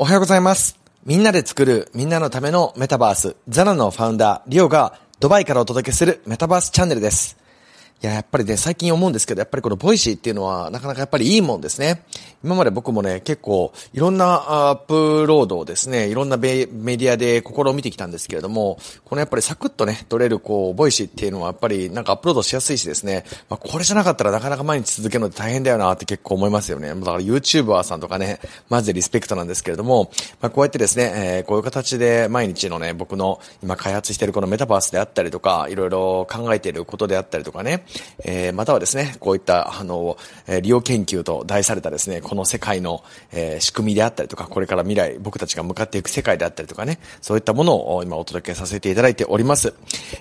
おはようございます。みんなで作るみんなのためのメタバース、ザナのファウンダー、リオがドバイからお届けするメタバースチャンネルです。いや、やっぱりね、最近思うんですけど、やっぱりこのボイシーっていうのは、なかなかやっぱりいいもんですね。今まで僕もね、結構、いろんなアップロードをですね、いろんなメディアで試みてきたんですけれども、このやっぱりサクッとね、取れる、こう、ボイシーっていうのは、やっぱりなんかアップロードしやすいしですね、まあ、これじゃなかったらなかなか毎日続けるのって大変だよなって結構思いますよね。だから YouTuber さんとかね、マジでリスペクトなんですけれども、まあ、こうやってですね、えー、こういう形で毎日のね、僕の今開発しているこのメタバースであったりとか、いろいろ考えていることであったりとかね、えー、またはですね、こういった、あの、えー、利用研究と題されたですね、この世界の、えー、仕組みであったりとか、これから未来、僕たちが向かっていく世界であったりとかね、そういったものを今お届けさせていただいております。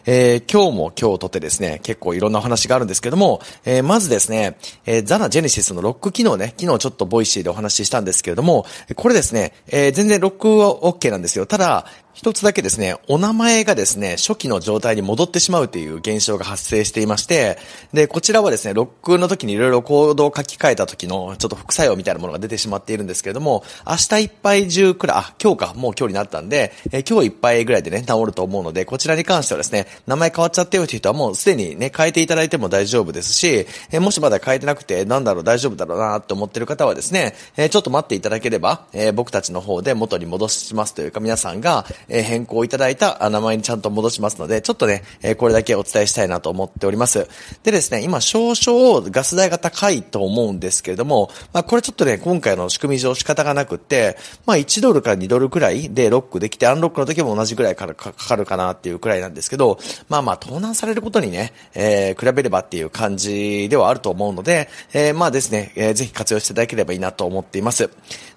えー、今日も今日とてですね、結構いろんなお話があるんですけども、えー、まずですね、えー、ザナジェネシスのロック機能ね、昨日ちょっとボイシーでお話ししたんですけれども、これですね、えー、全然ロックは OK なんですよ。ただ、一つだけですね、お名前がですね、初期の状態に戻ってしまうという現象が発生していまして、で、こちらはですね、ロックの時にいろいろ行動を書き換えた時のちょっと副作用みたいなものが出てしまっているんですけれども、明日いっぱい中くらい、あ、今日か、もう今日になったんで、え今日いっぱいぐらいでね、治ると思うので、こちらに関してはですね、名前変わっちゃってよという人はもうすでにね、変えていただいても大丈夫ですし、えもしまだ変えてなくて、なんだろう、大丈夫だろうなって思ってる方はですね、えちょっと待っていただければ、え僕たちの方で元に戻しますというか皆さんが、え変更いただいた名前にちゃんと戻しますので、ちょっとね、えこれだけお伝えしたいなと思っております。でですね、今少々ガス代が高いと思うんですけれども、まあ、これちょっとね、今回の仕組み上仕方がなくって、まあ、1ドルから2ドルくらいでロックできて、アンロックの時も同じくらいからかかるかなっていうくらいなんですけど、まあまあ、盗難されることにね、えー、比べればっていう感じではあると思うので、えー、まあですね、えー、ぜひ活用していただければいいなと思っています。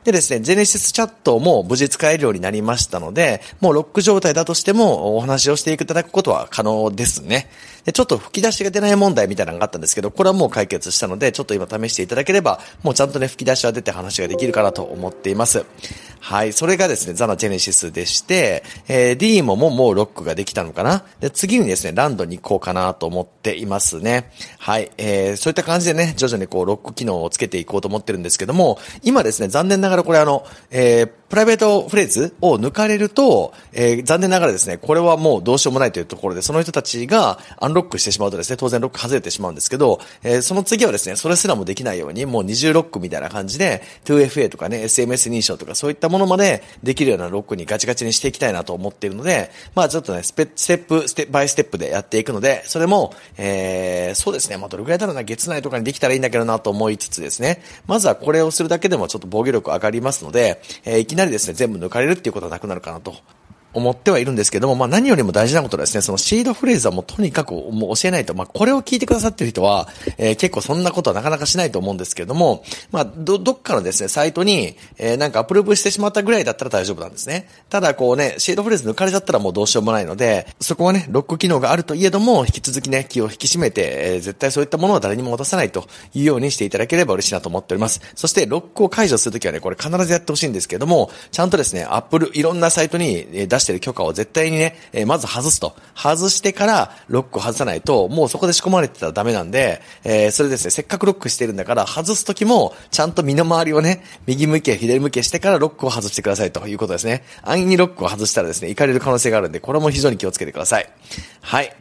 でですね、ジェネシスチャットも無事使えるようになりましたので、もうロック状態だとしてもお話をしていただくことは可能ですね。で、ちょっと吹き出しが出ない問題みたいなのがあったんですけど、これはもう解決したので、ちょっと今試していただければ、もうちゃんとね、吹き出しは出て話ができるかなと思っています。はい。それがですね、ザ・ナ・ジェネシスでして、えー、D ももうもうロックができたのかな。で、次にですね、ランドに行こうかなと思っていますね。はい。えー、そういった感じでね、徐々にこう、ロック機能をつけていこうと思ってるんですけども、今ですね、残念ながらこれあの、えー、プライベートフレーズを抜かれると、えー、残念ながらですね、これはもうどうしようもないというところで、その人たちがアンロックしてしまうとですね、当然ロック外れてしまうんですけど、えー、その次はですね、それすらもできないように、もう20ロックみたいな感じで、2FA とかね、SMS 認証とかそういったものまでできるようなロックにガチガチにしていきたいなと思っているので、まあちょっとね、ステップ、ステップバイステップでやっていくので、それも、えー、そうですね、まあどれくらいだろうな、月内とかにできたらいいんだけどなと思いつつですね、まずはこれをするだけでもちょっと防御力上がりますので、えー、いきなりですね、全部抜かれるっていうことはなくなるかなと。思ってはいるんですけども、まあ何よりも大事なことはですね、そのシードフレーズはもうとにかくもう教えないと、まあこれを聞いてくださってる人は、えー、結構そんなことはなかなかしないと思うんですけども、まあど、どっかのですね、サイトに、えー、なんかアプローブしてしまったぐらいだったら大丈夫なんですね。ただこうね、シードフレーズ抜かれちゃったらもうどうしようもないので、そこはね、ロック機能があるといえども、引き続きね、気を引き締めて、えー、絶対そういったものは誰にも渡さないというようにしていただければ嬉しいなと思っております。そしてロックを解除するときはね、これ必ずやってほしいんですけども、ちゃんとですね、アップル、いろんなサイトに出してる許可を絶対にね、えー、まず外すと。外してからロックを外さないと、もうそこで仕込まれてたらダメなんで、えー、それですね、せっかくロックしてるんだから、外す時も、ちゃんと身の回りをね、右向け、左向けしてからロックを外してくださいということですね。安易にロックを外したらですね、行かれる可能性があるんで、これも非常に気をつけてください。はい。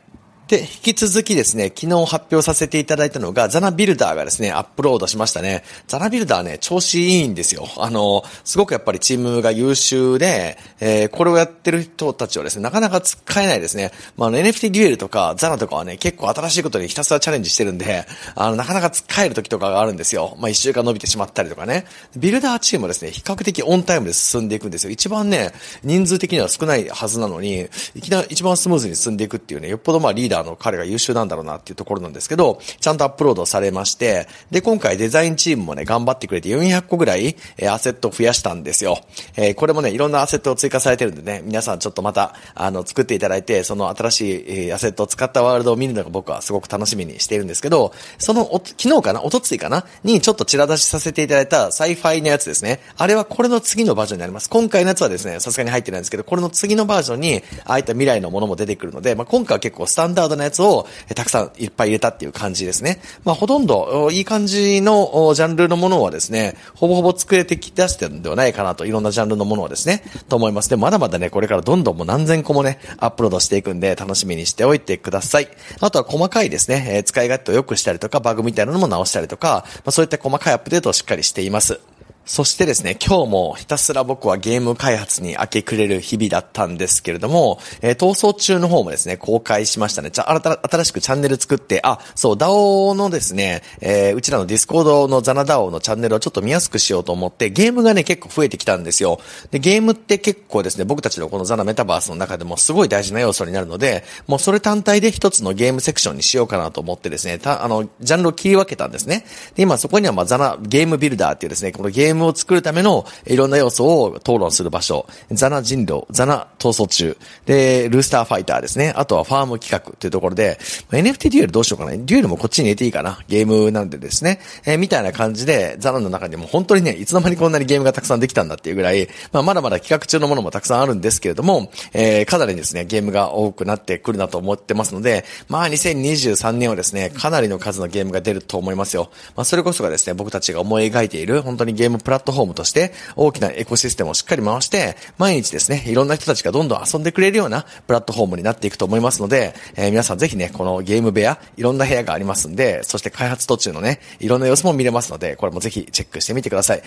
で、引き続きですね、昨日発表させていただいたのが、ザナビルダーがですね、アップロードしましたね。ザナビルダーね、調子いいんですよ。あの、すごくやっぱりチームが優秀で、えー、これをやってる人たちはですね、なかなか使えないですね。まあ、NFT デュエルとか、ザナとかはね、結構新しいことにひたすらチャレンジしてるんで、あの、なかなか使える時とかがあるんですよ。まあ、一週間伸びてしまったりとかね。ビルダーチームはですね、比較的オンタイムで進んでいくんですよ。一番ね、人数的には少ないはずなのに、いきなり一番スムーズに進んでいくっていうね、よっぽどまあリーダーあの、彼が優秀なんだろうなっていうところなんですけど、ちゃんとアップロードされまして、で、今回デザインチームもね、頑張ってくれて400個ぐらい、えー、アセットを増やしたんですよ。えー、これもね、いろんなアセットを追加されてるんでね、皆さんちょっとまた、あの、作っていただいて、その新しい、えー、アセットを使ったワールドを見るのが僕はすごく楽しみにしているんですけど、そのお、昨日かなおとついかなにちょっとちら出しさせていただいたサイファイのやつですね。あれはこれの次のバージョンになります。今回のやつはですね、さすがに入ってないんですけど、これの次のバージョンに、ああいった未来のものも出てくるので、まあ、今回は結構スタンダードードなやつを、えたくさんいっぱい入れたっていう感じですね。まあ、ほとんど、いい感じのジャンルのものはですね、ほぼほぼ作れてき出してるんではないかなと、いろんなジャンルのものはですね、と思います。で、まだまだね、これからどんどんもう何千個もね、アップロードしていくんで、楽しみにしておいてください。あとは細かいですね、え使い勝手を良くしたりとか、バグみたいなのも直したりとか、まあ、そういった細かいアップデートをしっかりしています。そしてですね、今日もひたすら僕はゲーム開発に明け暮れる日々だったんですけれども、えー、逃走中の方もですね、公開しましたね。じゃ、新しくチャンネル作って、あ、そう、DAO のですね、えー、うちらのディスコードのザナ DAO のチャンネルをちょっと見やすくしようと思って、ゲームがね、結構増えてきたんですよ。で、ゲームって結構ですね、僕たちのこのザナメタバースの中でもすごい大事な要素になるので、もうそれ単体で一つのゲームセクションにしようかなと思ってですね、た、あの、ジャンルを切り分けたんですね。で、今そこにはまあザナ、ゲームビルダーっていうですね、このゲームームを作るためのいろんな要素を討論する場所。ザナ人狼、ザナ闘争中。で、ルースターファイターですね。あとはファーム企画というところで、NFT デュエルどうしようかな。デュエルもこっちに入れていいかな。ゲームなんでですね。えー、みたいな感じで、ザナの中にも本当にね、いつの間にこんなにゲームがたくさんできたんだっていうぐらい、まあ、まだまだ企画中のものもたくさんあるんですけれども、えー、かなりですね、ゲームが多くなってくるなと思ってますので、まあ、2023年はですね、かなりの数のゲームが出ると思いますよ。まあ、それこそがですね、僕たちが思い描いている、本当にゲームプラットフォームとして大きなエコシステムをしっかり回して、毎日ですね、いろんな人たちがどんどん遊んでくれるようなプラットフォームになっていくと思いますので、えー、皆さんぜひね、このゲーム部屋、いろんな部屋がありますんで、そして開発途中のね、いろんな様子も見れますので、これもぜひチェックしてみてください。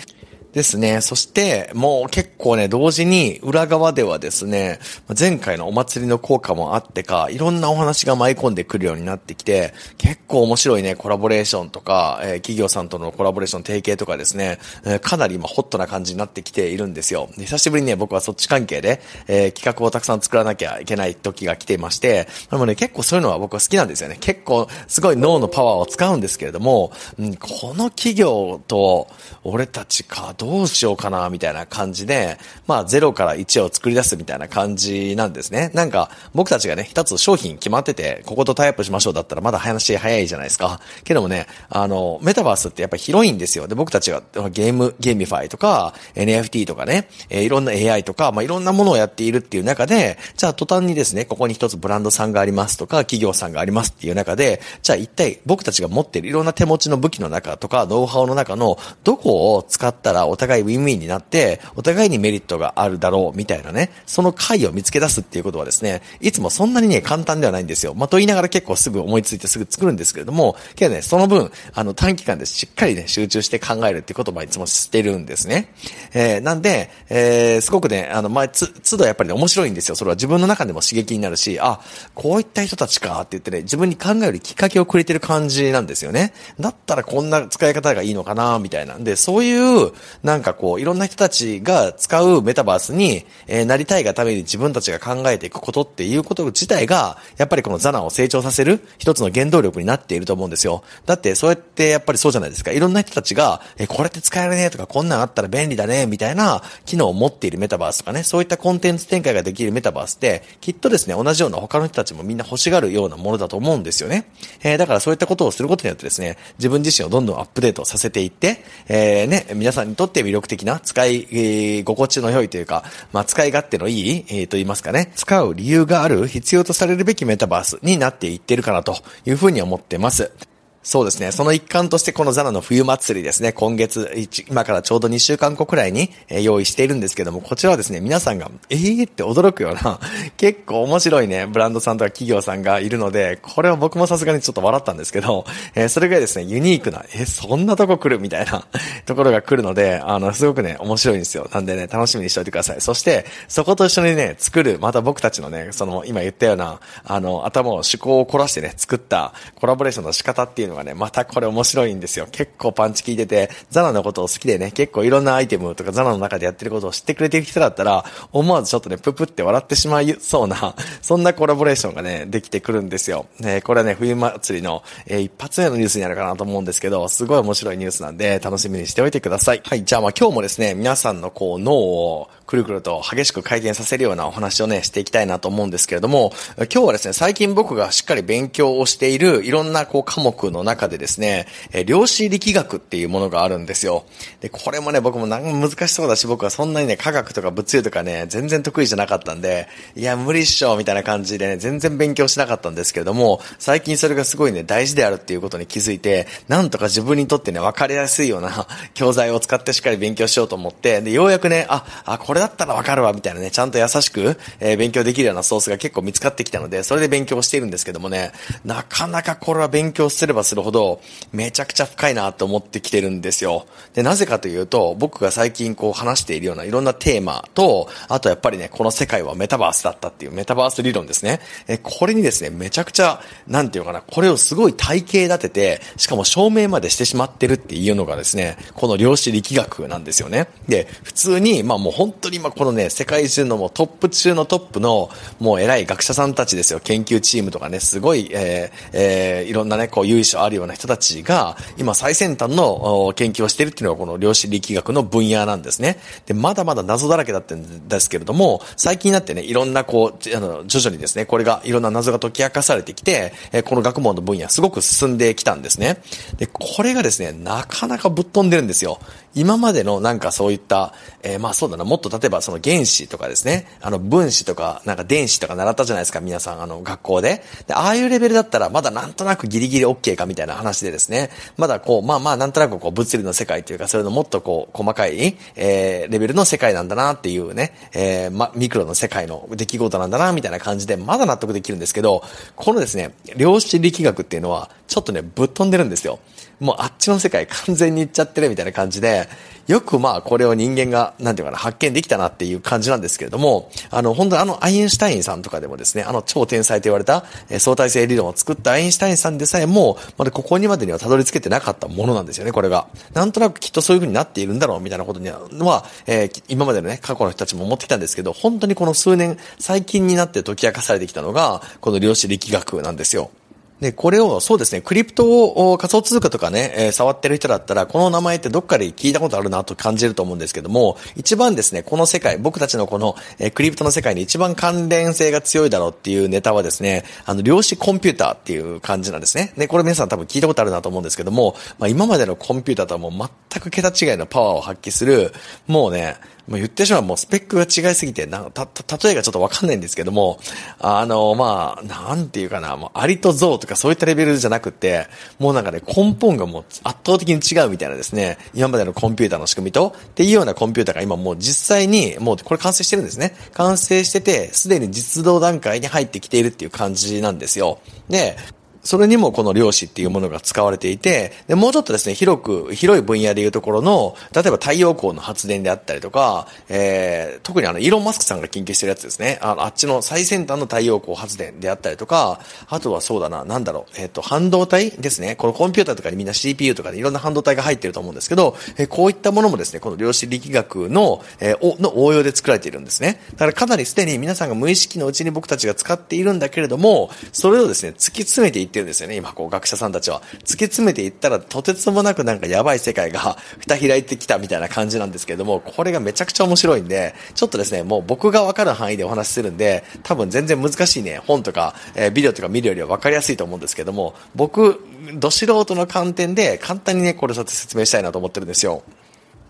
ですね。そして、もう結構ね、同時に裏側ではですね、前回のお祭りの効果もあってか、いろんなお話が舞い込んでくるようになってきて、結構面白いね、コラボレーションとか、えー、企業さんとのコラボレーション提携とかですね、えー、かなり今ホットな感じになってきているんですよ。久しぶりにね、僕はそっち関係で、えー、企画をたくさん作らなきゃいけない時が来ていまして、でもね、結構そういうのは僕は好きなんですよね。結構、すごい脳のパワーを使うんですけれども、うん、この企業と、俺たちか、どうしようかな、みたいな感じで、まあ、0から1を作り出すみたいな感じなんですね。なんか、僕たちがね、一つ商品決まってて、こことタイアップしましょうだったらまだ話早いじゃないですか。けどもね、あの、メタバースってやっぱ広いんですよ。で、僕たちはゲーム、ゲーミファイとか、NFT とかね、えー、いろんな AI とか、まあ、いろんなものをやっているっていう中で、じゃあ途端にですね、ここに一つブランドさんがありますとか、企業さんがありますっていう中で、じゃあ一体僕たちが持ってるいろんな手持ちの武器の中とか、ノウハウの中の、どこを使ったらお互いウィンウィンになって、お互いにメリットがあるだろう、みたいなね、その解を見つけ出すっていうことはですね、いつもそんなにね、簡単ではないんですよ。まあ、と言いながら結構すぐ思いついてすぐ作るんですけれども、けどね、その分、あの、短期間でしっかりね、集中して考えるっていうこともいつもしてるんですね。えー、なんで、えー、すごくね、あの、まあ、つ、都度やっぱり、ね、面白いんですよ。それは自分の中でも刺激になるし、あ、こういった人たちかって言ってね、自分に考えるきっかけをくれてる感じなんですよね。だったらこんな使い方がいいのかな、みたいな。んで、そういう、なんかこう、いろんな人たちが使うメタバースに、えー、なりたいがために自分たちが考えていくことっていうこと自体が、やっぱりこのザナを成長させる一つの原動力になっていると思うんですよ。だって、そうやってやっぱりそうじゃないですか。いろんな人たちが、えー、これって使えるねとか、こんなんあったら便利だね、みたいな機能を持っているメタバースとかね、そういったコンテンツ展開ができるメタバースって、きっとですね、同じような他の人たちもみんな欲しがるようなものだと思うんですよね。えー、だからそういったことをすることによってですね、自分自身をどんどんアップデートさせていって、えー、ね、皆さんにとってって魅力的な、使い、えー、心地の良いというか、まあ、使い勝手のいい、えー、と言いますかね、使う理由がある、必要とされるべきメタバースになっていってるかなというふうに思ってます。そうですね。その一環としてこのザナの冬祭りですね、今月、今からちょうど2週間後くらいに用意しているんですけども、こちらはですね、皆さんが、えーって驚くような、結構面白いね、ブランドさんとか企業さんがいるので、これは僕もさすがにちょっと笑ったんですけど、えー、それぐらいですね、ユニークな、えー、そんなとこ来るみたいな ところが来るので、あの、すごくね、面白いんですよ。なんでね、楽しみにしておいてください。そして、そこと一緒にね、作る、また僕たちのね、その、今言ったような、あの、頭を思考を凝らしてね、作ったコラボレーションの仕方っていうののがね、またこれ面白いんですよ。結構パンチ効いてて、ザナのことを好きでね、結構いろんなアイテムとかザナの中でやってることを知ってくれてる人だったら、思わずちょっとね、ププって笑ってしまいそうな、そんなコラボレーションがね、できてくるんですよ。ね、これはね、冬祭りの、えー、一発目のニュースになるかなと思うんですけど、すごい面白いニュースなんで、楽しみにしておいてください。はい、じゃあまあ今日もですね、皆さんのこう、脳をくるくると激しく回転させるようなお話をね、していきたいなと思うんですけれども、今日はですね、最近僕がしっかり勉強をしている、いろんなこう科目の中でですね、え量子力学っていうものがあるんですよ。で、これもね、僕もなんか難しそうだし、僕はそんなにね、科学とか物理とかね、全然得意じゃなかったんで、いや、無理っしょ、みたいな感じでね、全然勉強しなかったんですけれども、最近それがすごいね、大事であるっていうことに気づいて、なんとか自分にとってね、分かりやすいような 教材を使ってしっかり勉強しようと思って、で、ようやくね、あ、あ、これだったら分かるわ、みたいなね、ちゃんと優しく、えー、勉強できるようなソースが結構見つかってきたので、それで勉強しているんですけどもね、なかなかこれは勉強すればするほど、めちゃくちゃ深いなと思ってきてるんですよ。で、なぜかというと、僕が最近こう話しているようないろんなテーマと、あとやっぱりね、この世界はメタバースだったっていうメタバース理論ですね。え、これにですね、めちゃくちゃ、なんていうかな、これをすごい体系立てて、しかも証明までしてしまってるっていうのがですね、この量子力学なんですよね。で、普通に、まあもう本当に今このね、世界中のもうトップ中のトップの、もう偉い学者さんたちですよ、研究チームとかね、すごい、えー、えー、いろんなね、こう優秀があるような人たちが、今最先端の研究をしているっていうのがこの量子力学の分野なんですね。で、まだまだ謎だらけだったんですけれども、最近になってね、いろんなこう、あの、徐々にですね、これが、いろんな謎が解き明かされてきて、えこの学問の分野すごく進んできたんですね。で、これがですね、なかなかぶっ飛んでるんですよ。今までのなんかそういった、えー、まあそうだな、もっと例えばその原子とかですね、あの分子とか、なんか電子とか習ったじゃないですか、皆さん、あの学校で。で、ああいうレベルだったらまだなんとなくギリギリ OK かみたみたいな話でですね、まだこう、まあまあ、なんとなくこう、物理の世界というか、それのもっとこう、細かい、えー、レベルの世界なんだなっていうね、えー、ま、ミクロの世界の出来事なんだな、みたいな感じで、まだ納得できるんですけど、このですね、量子力学っていうのは、ちょっとね、ぶっ飛んでるんですよ。もうあっちの世界完全に行っちゃってるみたいな感じで、よくまあこれを人間が、なんていうかな、発見できたなっていう感じなんですけれども、あの、本当にあのアインシュタインさんとかでもですね、あの超天才と言われた、え相対性理論を作ったアインシュタインさんでさえも、まだここにまでにはたどり着けてなかったものなんですよね、これが。なんとなくきっとそういう風になっているんだろうみたいなことには、えー、今までのね、過去の人たちも思ってきたんですけど、本当にこの数年、最近になって解き明かされてきたのが、この量子力学なんですよ。で、これを、そうですね、クリプトを仮想通貨とかね、えー、触ってる人だったら、この名前ってどっかで聞いたことあるなと感じると思うんですけども、一番ですね、この世界、僕たちのこの、えー、クリプトの世界に一番関連性が強いだろうっていうネタはですね、あの、量子コンピューターっていう感じなんですね。で、これ皆さん多分聞いたことあるなと思うんですけども、まあ今までのコンピューターとはもう全く桁違いのパワーを発揮する、もうね、ま言ってしまう、もうスペックが違いすぎて、な、た、た、例えがちょっとわかんないんですけども、あの、まあ、なんていうかな、もうありと像とかそういったレベルじゃなくて、もうなんかね、根本がもう圧倒的に違うみたいなですね、今までのコンピューターの仕組みと、っていうようなコンピューターが今もう実際に、もうこれ完成してるんですね。完成してて、すでに実動段階に入ってきているっていう感じなんですよ。で、それにもこの量子っていうものが使われていて、で、もうちょっとですね、広く、広い分野でいうところの、例えば太陽光の発電であったりとか、えー、特にあの、イーロン・マスクさんが研究してるやつですね。あの、あっちの最先端の太陽光発電であったりとか、あとはそうだな、なんだろう、えっ、ー、と、半導体ですね。このコンピューターとかにみんな CPU とかでいろんな半導体が入ってると思うんですけど、えー、こういったものもですね、この量子力学の、えー、の応用で作られているんですね。だからかなりすでに皆さんが無意識のうちに僕たちが使っているんだけれども、それをですね、突き詰めていってってるんですよね、今こう学者さんたちは。突き詰めていったらとてつもなくなんかやばい世界が蓋 開いてきたみたいな感じなんですけども、これがめちゃくちゃ面白いんで、ちょっとですね、もう僕がわかる範囲でお話しするんで、多分全然難しいね、本とか、えー、ビデオとか見るよりはわかりやすいと思うんですけども、僕、ど素人の観点で簡単にね、これさて説明したいなと思ってるんですよ。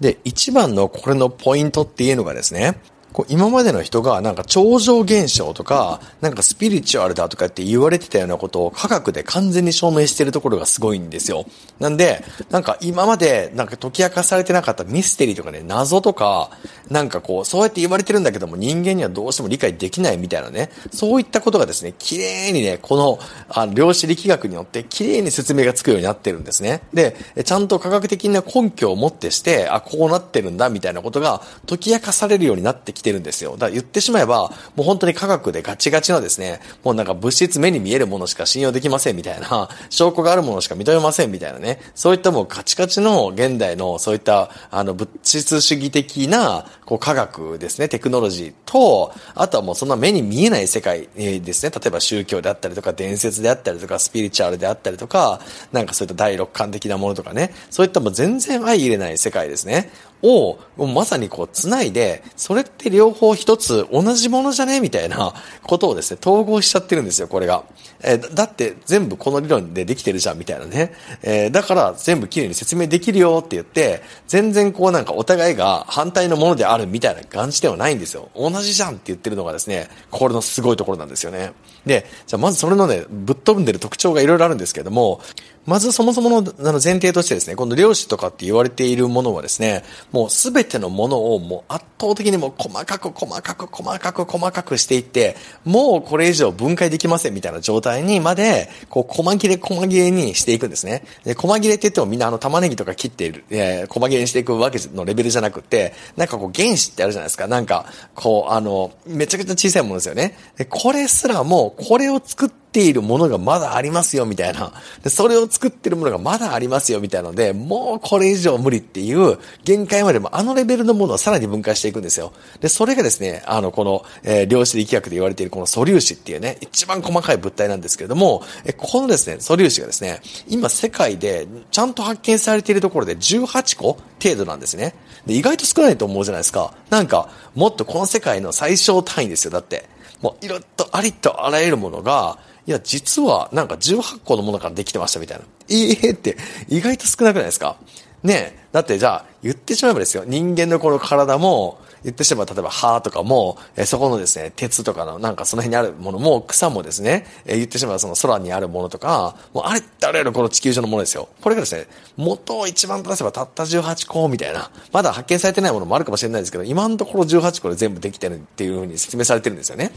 で、一番のこれのポイントっていうのがですね、こう今までの人がなんか超常現象とか、なんかスピリチュアルだとかって言われてたようなことを科学で完全に証明してるところがすごいんですよ。なんで、なんか今までなんか解き明かされてなかったミステリーとかね、謎とか、なんかこう、そうやって言われてるんだけども人間にはどうしても理解できないみたいなね、そういったことがですね、綺麗にね、この、あの、量子力学によって綺麗に説明がつくようになってるんですね。で、ちゃんと科学的な根拠をもってして、あ、こうなってるんだみたいなことが解き明かされるようになってききてるんですよ。だから言ってしまえば、もう本当に科学でガチガチのですね、もうなんか物質目に見えるものしか信用できませんみたいな、証拠があるものしか認めませんみたいなね、そういったもうガチガチの現代のそういったあの物質主義的なこう科学ですね、テクノロジーと、あとはもうそんな目に見えない世界ですね、例えば宗教であったりとか伝説であったりとかスピリチュアルであったりとか、なんかそういった第六感的なものとかね、そういったもう全然相入れない世界ですね。をまさにこう繋いで、それって両方一つ同じものじゃねみたいなことをですね、統合しちゃってるんですよ、これが。えー、だって全部この理論でできてるじゃん、みたいなね。えー、だから全部綺麗に説明できるよって言って、全然こうなんかお互いが反対のものであるみたいな感じではないんですよ。同じじゃんって言ってるのがですね、これのすごいところなんですよね。で、じゃあまずそれのね、ぶっ飛んでる特徴がいろいろあるんですけども、まずそもそもの前提としてですね、この量子とかって言われているものはですね、もうすべてのものをもう圧倒的にも細かく細かく細かく細かくしていって、もうこれ以上分解できませんみたいな状態にまで、こう、細切れ細切れにしていくんですね。で、細切れって言ってもみんなあの玉ねぎとか切っている、えー、細切れにしていくわけのレベルじゃなくて、なんかこう原子ってあるじゃないですか。なんか、こう、あの、めちゃくちゃ小さいものですよね。で、これすらも、これを作ってているものがまだありますよ、みたいな。で、それを作ってるものがまだありますよ、みたいなので、もうこれ以上無理っていう、限界までもあのレベルのものをさらに分解していくんですよ。で、それがですね、あの、この、えー、量子力学で言われているこの素粒子っていうね、一番細かい物体なんですけれども、え、このですね、素粒子がですね、今世界でちゃんと発見されているところで18個程度なんですね。で、意外と少ないと思うじゃないですか。なんか、もっとこの世界の最小単位ですよ、だって。もう、いろっとありとあらゆるものが、いや、実はなんか18個のものからできてましたみたいな。ええー、って意外と少なくないですかねえ。だってじゃあ、言ってしまえばですよ。人間のこの体も、言ってしまえば、例えば葉とかも、えそこのですね、鉄とかの、なんかその辺にあるものも、草もですね、え言ってしまえばその空にあるものとか、もうあれってあこの地球上のものですよ。これがですね、元を一番出せばたった18個みたいな、まだ発見されてないものもあるかもしれないですけど、今のところ18個で全部できてるっていうふうに説明されてるんですよね。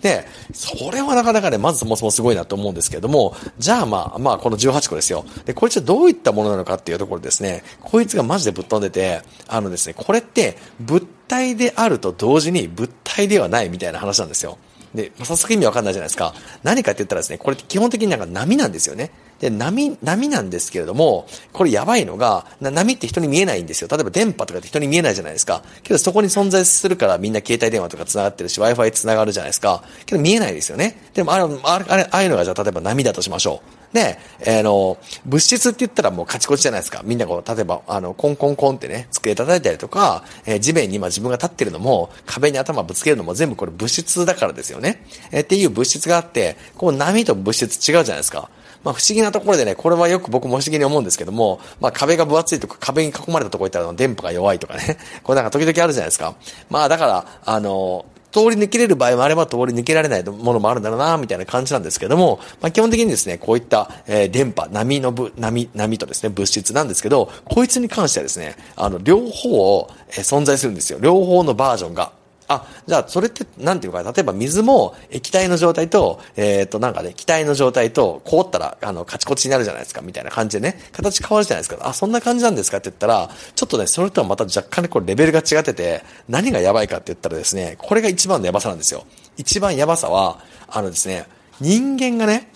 で、それはなかなかね、まずそもそもすごいなと思うんですけれども、じゃあまあ、まあこの18個ですよ。で、こいつはどういったものなのかっていうところですね、こいつがマジでぶっ飛んでて、あのですね、これってぶっ体であると同時に物体ではないみたいな話なんですよ。で、まあ、早速意味わかんないじゃないですか。何かって言ったらですね、これって基本的になんか波なんですよね。で、波、波なんですけれども、これやばいのが、波って人に見えないんですよ。例えば電波とかって人に見えないじゃないですか。けどそこに存在するからみんな携帯電話とか繋がってるし、Wi-Fi 繋がるじゃないですか。けど見えないですよね。でもあれ、あれ、ああいうのがじゃあ例えば波だとしましょう。で、えの、物質って言ったらもうカチコチじゃないですか。みんなこう、例えば、あの、コンコンコンってね、机叩いたりとか、えー、地面に今自分が立ってるのも、壁に頭ぶつけるのも全部これ物質だからですよね。えー、っていう物質があって、こう波と物質違うじゃないですか。まあ不思議なところでね、これはよく僕も不思議に思うんですけども、まあ壁が分厚いとか壁に囲まれたとこ行ったら電波が弱いとかね、これなんか時々あるじゃないですか。まあだから、あの通り抜けれる場合もあれば通り抜けられないものもあるんだろうな、みたいな感じなんですけども、まあ、基本的にですね、こういった、えー、電波、波のぶ、波、波とですね、物質なんですけど、こいつに関してはですね、あの、両方を、えー、存在するんですよ。両方のバージョンが。あ、じゃあ、それって、なんていうか、例えば水も液体の状態と、えっ、ー、と、なんかね、気体の状態と、凍ったら、あの、カチコチになるじゃないですか、みたいな感じでね、形変わるじゃないですか。あ、そんな感じなんですかって言ったら、ちょっとね、それとはまた若干ね、これレベルが違ってて、何がやばいかって言ったらですね、これが一番のやばさなんですよ。一番やばさは、あのですね、人間がね、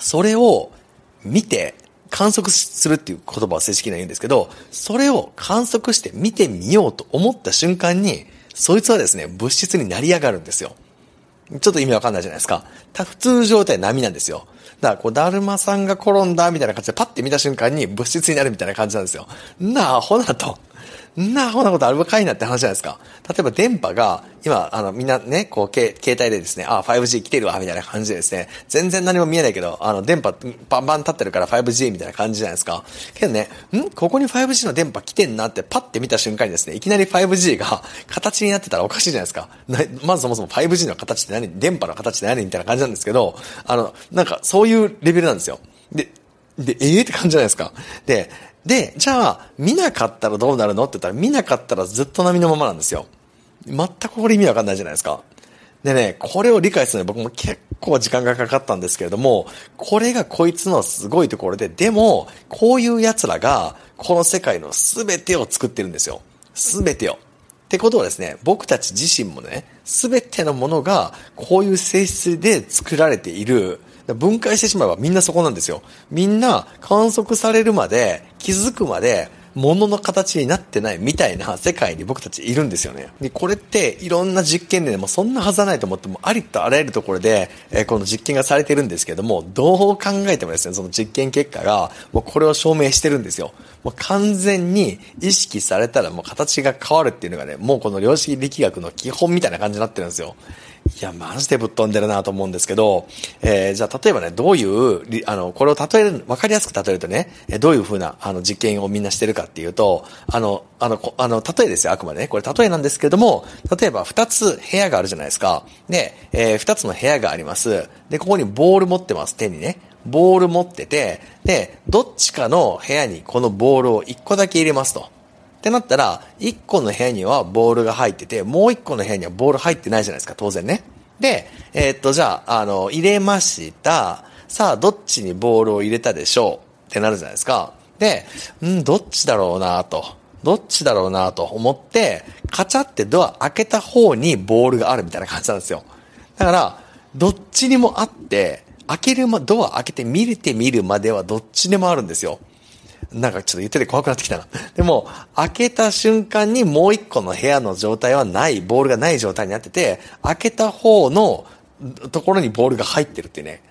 それを見て、観測するっていう言葉は正式には言うんですけど、それを観測して見てみようと思った瞬間に、そいつはですね、物質になり上がるんですよ。ちょっと意味わかんないじゃないですか。普通状態波なんですよ。だから、こう、だるまさんが転んだみたいな感じでパッて見た瞬間に物質になるみたいな感じなんですよ。なあ、ほなと。んなこんなことあるかいなって話じゃないですか。例えば電波が、今、あの、みんなね、こう、携帯でですね、あ、5G 来てるわ、みたいな感じでですね、全然何も見えないけど、あの、電波、バンバン立ってるから 5G みたいな感じじゃないですか。けどね、んここに 5G の電波来てんなってパッて見た瞬間にですね、いきなり 5G が形になってたらおかしいじゃないですか。まずそもそも 5G の形って何電波の形って何みたいな感じなんですけど、あの、なんかそういうレベルなんですよ。で、で、ええー、って感じじゃないですか。で、で、じゃあ、見なかったらどうなるのって言ったら、見なかったらずっと波のままなんですよ。全くこれ意味わかんないじゃないですか。でね、これを理解するのに僕も結構時間がかかったんですけれども、これがこいつのすごいところで、でも、こういう奴らが、この世界の全てを作ってるんですよ。全てを。ってことはですね、僕たち自身もね、全てのものが、こういう性質で作られている、分解してしまえばみんなそこなんですよ。みんな観測されるまで、気づくまで、物の形になってないみたいな世界に僕たちいるんですよね。で、これっていろんな実験でもそんなはずはないと思ってもありとあらゆるところで、えー、この実験がされてるんですけども、どう考えてもですね、その実験結果がもうこれを証明してるんですよ。もう完全に意識されたらもう形が変わるっていうのがね、もうこの量子力学の基本みたいな感じになってるんですよ。いや、マジでぶっ飛んでるなと思うんですけど、えー、じゃあ例えばね、どういう、あの、これを例える、わかりやすく例えるとね、どういうふうな、あの、実験をみんなしてるかっていうと、あの、あの、あの、例えですよ、あくまでね。これ例えなんですけれども、例えば2つ部屋があるじゃないですか。で、えー、2つの部屋があります。で、ここにボール持ってます、手にね。ボール持ってて、で、どっちかの部屋にこのボールを1個だけ入れますと。ってなったら、1個の部屋にはボールが入ってて、もう1個の部屋にはボール入ってないじゃないですか、当然ね。で、えー、っと、じゃあ、あの、入れました。さあ、どっちにボールを入れたでしょうってなるじゃないですか。で、うん、どっちだろうなと。どっちだろうなと思って、カチャってドア開けた方にボールがあるみたいな感じなんですよ。だから、どっちにもあって、開けるま、ドア開けて見れてみるまではどっちでもあるんですよ。なんかちょっと言ってて怖くなってきたな。でも、開けた瞬間にもう一個の部屋の状態はない、ボールがない状態になってて、開けた方のところにボールが入ってるっていうね。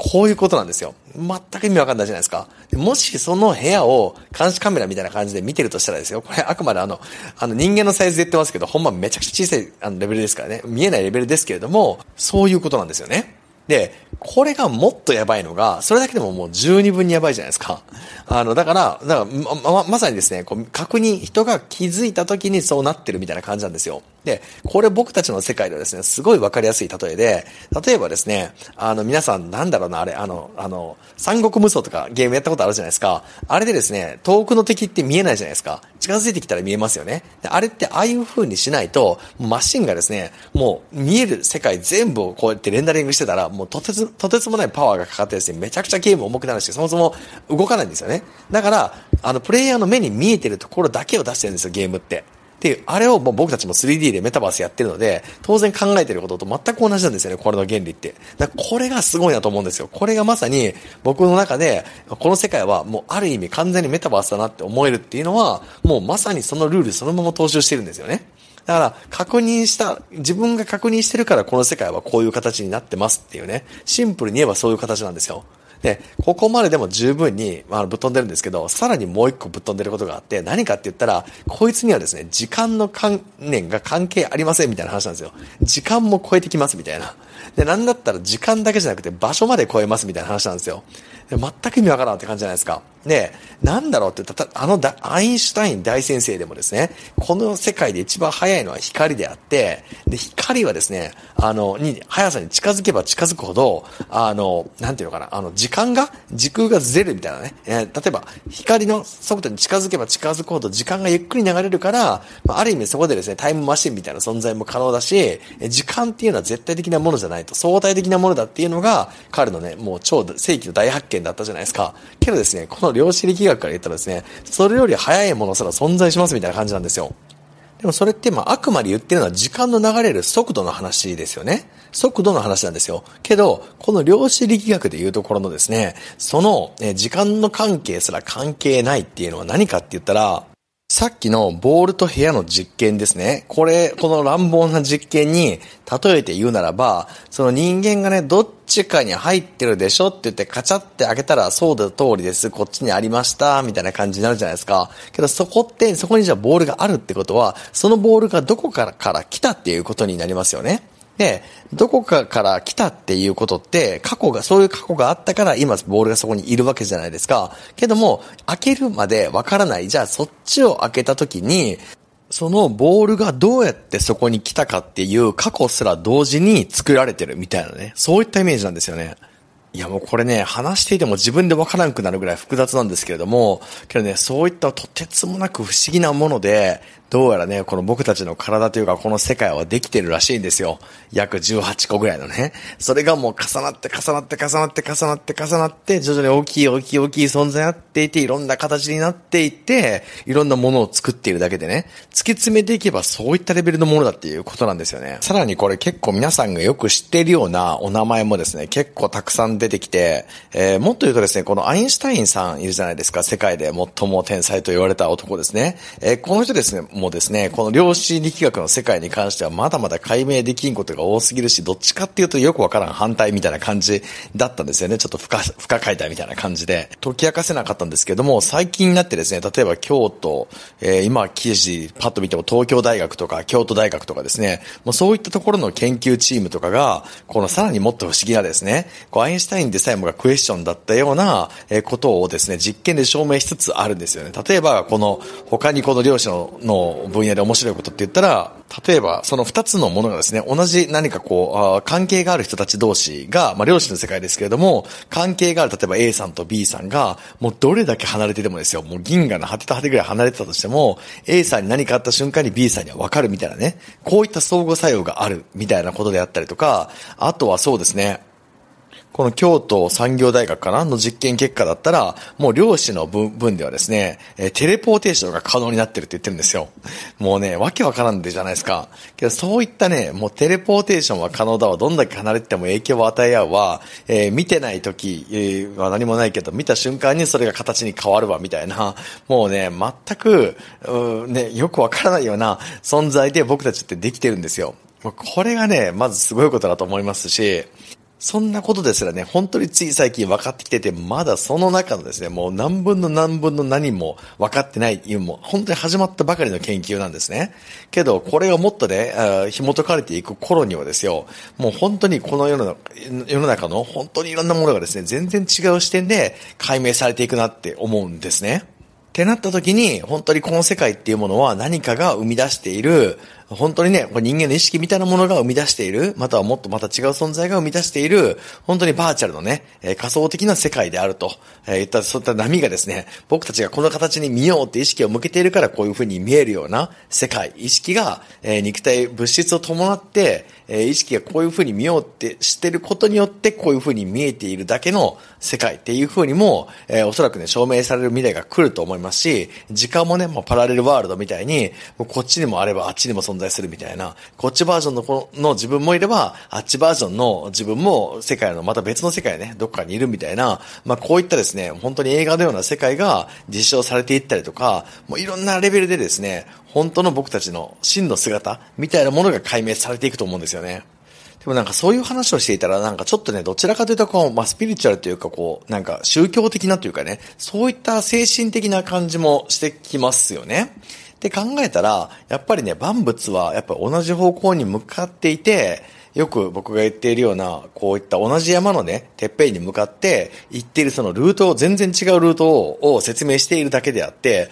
こういうことなんですよ。全く意味わかんないじゃないですか。もしその部屋を監視カメラみたいな感じで見てるとしたらですよ。これあくまであの、あの人間のサイズで言ってますけど、ほんまめちゃくちゃ小さいあのレベルですからね。見えないレベルですけれども、そういうことなんですよね。で、これがもっとやばいのが、それだけでももう十二分にやばいじゃないですか。あの、だから、だからま、ま、まさにですね、こう確認、人が気づいた時にそうなってるみたいな感じなんですよ。で、これ僕たちの世界ではですね、すごいわかりやすい例えで、例えばですね、あの、皆さん、なんだろうな、あれ、あの、あの、三国無双とかゲームやったことあるじゃないですか。あれでですね、遠くの敵って見えないじゃないですか。近づいてきたら見えますよね。あれってああいう風にしないと、マシンがですね、もう見える世界全部をこうやってレンダリングしてたら、もうとてつ、とてつもないパワーがかかってですね、めちゃくちゃゲーム重くなるし、そもそも動かないんですよね。だから、あの、プレイヤーの目に見えてるところだけを出してるんですよ、ゲームって。っていう、あれをもう僕たちも 3D でメタバースやってるので、当然考えてることと全く同じなんですよね、これの原理って。だこれがすごいなと思うんですよ。これがまさに僕の中で、この世界はもうある意味完全にメタバースだなって思えるっていうのは、もうまさにそのルールそのまま踏襲してるんですよね。だから、確認した、自分が確認してるからこの世界はこういう形になってますっていうね。シンプルに言えばそういう形なんですよ。で、ここまででも十分に、まあ、ぶっ飛んでるんですけど、さらにもう一個ぶっ飛んでることがあって、何かって言ったら、こいつにはですね、時間の観念が関係ありませんみたいな話なんですよ。時間も超えてきますみたいな。で、なんだったら時間だけじゃなくて場所まで超えますみたいな話なんですよ。で全く意味わからんって感じじゃないですか。で、なんだろうって言ったあのアインシュタイン大先生でもですね、この世界で一番速いのは光であって、で、光はですね、あの、に、速さに近づけば近づくほど、あの、なんていうのかな、あの、時間が、時空がずれるみたいなね、えー、例えば、光の速度に近づけば近づくほど時間がゆっくり流れるから、まあ、ある意味そこでですね、タイムマシンみたいな存在も可能だし、時間っていうのは絶対的なものじゃゃないと相対的なものだっていうのが彼のねもう超世紀の大発見だったじゃないですかけどですねこの量子力学から言ったらですねそれより早いものすら存在しますみたいな感じなんですよでもそれってまああくまで言ってるのは時間の流れる速度の話ですよね速度の話なんですよ。けど、この量子力学でいうところのですね、その時間の関係すら関係ないっていうのは何かって言ったら、さっきのボールと部屋の実験ですね。これ、この乱暴な実験に例えて言うならば、その人間がね、どっちかに入ってるでしょって言ってカチャって開けたらそうだ通りです。こっちにありました。みたいな感じになるじゃないですか。けどそこって、そこにじゃあボールがあるってことは、そのボールがどこからから来たっていうことになりますよね。で、どこかから来たっていうことって、過去が、そういう過去があったから、今、ボールがそこにいるわけじゃないですか。けども、開けるまでわからない。じゃあ、そっちを開けた時に、そのボールがどうやってそこに来たかっていう過去すら同時に作られてるみたいなね。そういったイメージなんですよね。いやもうこれね、話していても自分でわからなくなるぐらい複雑なんですけれども、けどね、そういったとてつもなく不思議なもので、どうやらね、この僕たちの体というかこの世界はできてるらしいんですよ。約18個ぐらいのね。それがもう重なって重なって重なって重なって重なって、徐々に大きい大きい大きい存在になっていて、いろんな形になっていて、いろんなものを作っているだけでね、突き詰めていけばそういったレベルのものだっていうことなんですよね。さらにこれ結構皆さんがよく知っているようなお名前もですね、結構たくさん出てきて、えー、もっと言うとですね、このアインシュタインさんいるじゃないですか、世界で最も天才と言われた男ですね。えー、この人ですね、もですね、この量子力学の世界に関してはまだまだ解明できんことが多すぎるし、どっちかっていうとよくわからん反対みたいな感じだったんですよね。ちょっと不可、不 可解体みたいな感じで、解き明かせなかったんですけども、最近になってですね、例えば京都、えー、今記事パッと見ても東京大学とか京都大学とかですね、もうそういったところの研究チームとかが、このさらにもっと不思議なですね、こうアインシュタインでさえもがクエスチョンだったような、えことをですね、実験で証明しつつあるんですよね。例えば、この他にこの量子の分野で面白いことって言ったら、例えば、その二つのものがですね、同じ何かこう、関係がある人たち同士が、まあ、漁師の世界ですけれども、関係がある、例えば A さんと B さんが、もうどれだけ離れててもですよ、もう銀河の果てた果てぐらい離れてたとしても、A さんに何かあった瞬間に B さんにはわかるみたいなね、こういった相互作用があるみたいなことであったりとか、あとはそうですね、この京都産業大学かなの実験結果だったら、もう漁師の分ではですね、えテレポーテーションが可能になってるって言ってるんですよ。もうね、わけわからんでじゃないですか。けどそういったね、もうテレポーテーションは可能だわ、どんだけ離れても影響を与え合うわ、えー、見てない時、は何もないけど、見た瞬間にそれが形に変わるわ、みたいな、もうね、全く、うね、よくわからないような存在で僕たちってできてるんですよ。これがね、まずすごいことだと思いますし、そんなことですらね、本当につい最近分かってきてて、まだその中のですね、もう何分の何分の何も分かってない、もう本当に始まったばかりの研究なんですね。けど、これがもっとね、紐解かれていく頃にはですよ、もう本当にこの世の世の中の本当にいろんなものがですね、全然違う視点で解明されていくなって思うんですね。ってなった時に、本当にこの世界っていうものは何かが生み出している、本当にね、これ人間の意識みたいなものが生み出している、またはもっとまた違う存在が生み出している、本当にバーチャルのね、え仮想的な世界であると、えいった、そういった波がですね、僕たちがこの形に見ようって意識を向けているからこういうふうに見えるような世界、意識が、え肉体、物質を伴って、え意識がこういうふうに見ようってしてることによってこういうふうに見えているだけの世界っていうふうにも、えおそらくね、証明される未来が来ると思いますし、時間もね、もうパラレルワールドみたいに、こっちにもあればあっちにも存在在するみたいな、こっちバージョンのこの自分もいれば、あっちバージョンの自分も世界のまた別の世界ね、どっかにいるみたいな、まあこういったですね、本当に映画のような世界が実証されていったりとか、もういろんなレベルでですね、本当の僕たちの真の姿みたいなものが解明されていくと思うんですよね。でもなんかそういう話をしていたらなんかちょっとね、どちらかというとこう、まあ、スピリチュアルというかこう、なんか宗教的なというかね、そういった精神的な感じもしてきますよね。って考えたら、やっぱりね、万物はやっぱ同じ方向に向かっていて、よく僕が言っているような、こういった同じ山のね、てっぺんに向かって行っているそのルートを、全然違うルートを説明しているだけであって、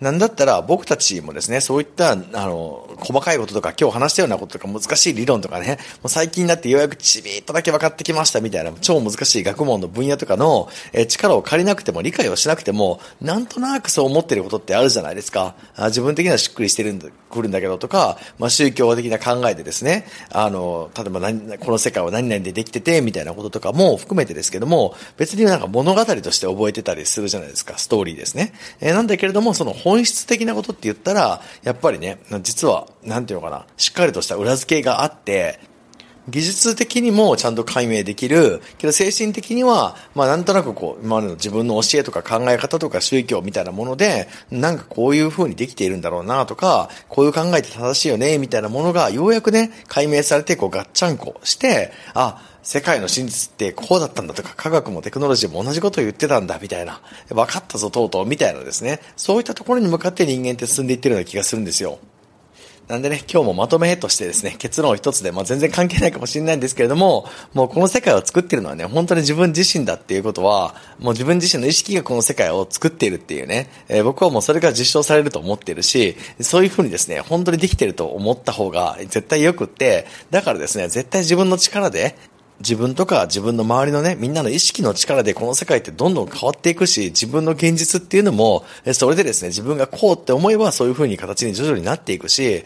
なんだったら僕たちもですね、そういった、あの、細かいこととか、今日話したようなこととか、難しい理論とかね、もう最近になってようやくちびっとだけ分かってきましたみたいな、超難しい学問の分野とかの、え力を借りなくても、理解をしなくても、なんとなくそう思ってることってあるじゃないですか。あ自分的にはしっくりしてるんだ、くるんだけどとか、まあ、宗教的な考えでですね、あの、例えば何、この世界は何々でできてて、みたいなこととかも含めてですけども、別になんか物語として覚えてたりするじゃないですか、ストーリーですね。えー、なんだけれども、その本質的なことって言ったら、やっぱりね、実はなんていうのかな、しっかりとした裏付けがあって、技術的にもちゃんと解明できる、けど精神的には、まあなんとなくこう、今までの自分の教えとか考え方とか宗教みたいなもので、なんかこういう風にできているんだろうなとか、こういう考えって正しいよね、みたいなものがようやくね、解明されてこうガッチャンコして、あ、世界の真実ってこうだったんだとか、科学もテクノロジーも同じことを言ってたんだ、みたいな。分かったぞ、とうとう、みたいなですね。そういったところに向かって人間って進んでいってるような気がするんですよ。なんでね、今日もまとめとしてですね、結論一つで、まあ、全然関係ないかもしれないんですけれども、もうこの世界を作ってるのはね、本当に自分自身だっていうことは、もう自分自身の意識がこの世界を作っているっていうね、えー、僕はもうそれが実証されると思ってるし、そういうふうにですね、本当にできてると思った方が絶対良くって、だからですね、絶対自分の力で、自分とか自分の周りのね、みんなの意識の力でこの世界ってどんどん変わっていくし、自分の現実っていうのも、それでですね、自分がこうって思えばそういう風に形に徐々になっていくし、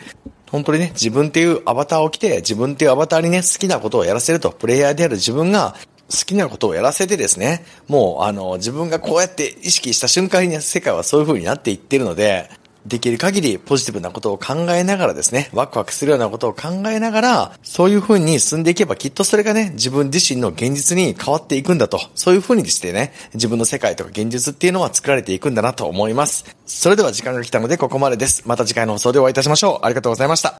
本当にね、自分っていうアバターを着て、自分っていうアバターにね、好きなことをやらせると、プレイヤーである自分が好きなことをやらせてですね、もうあの、自分がこうやって意識した瞬間にね、世界はそういう風になっていってるので、できる限りポジティブなことを考えながらですね、ワクワクするようなことを考えながら、そういう風に進んでいけばきっとそれがね、自分自身の現実に変わっていくんだと、そういう風にしてね、自分の世界とか現実っていうのは作られていくんだなと思います。それでは時間が来たのでここまでです。また次回の放送でお会いいたしましょう。ありがとうございました。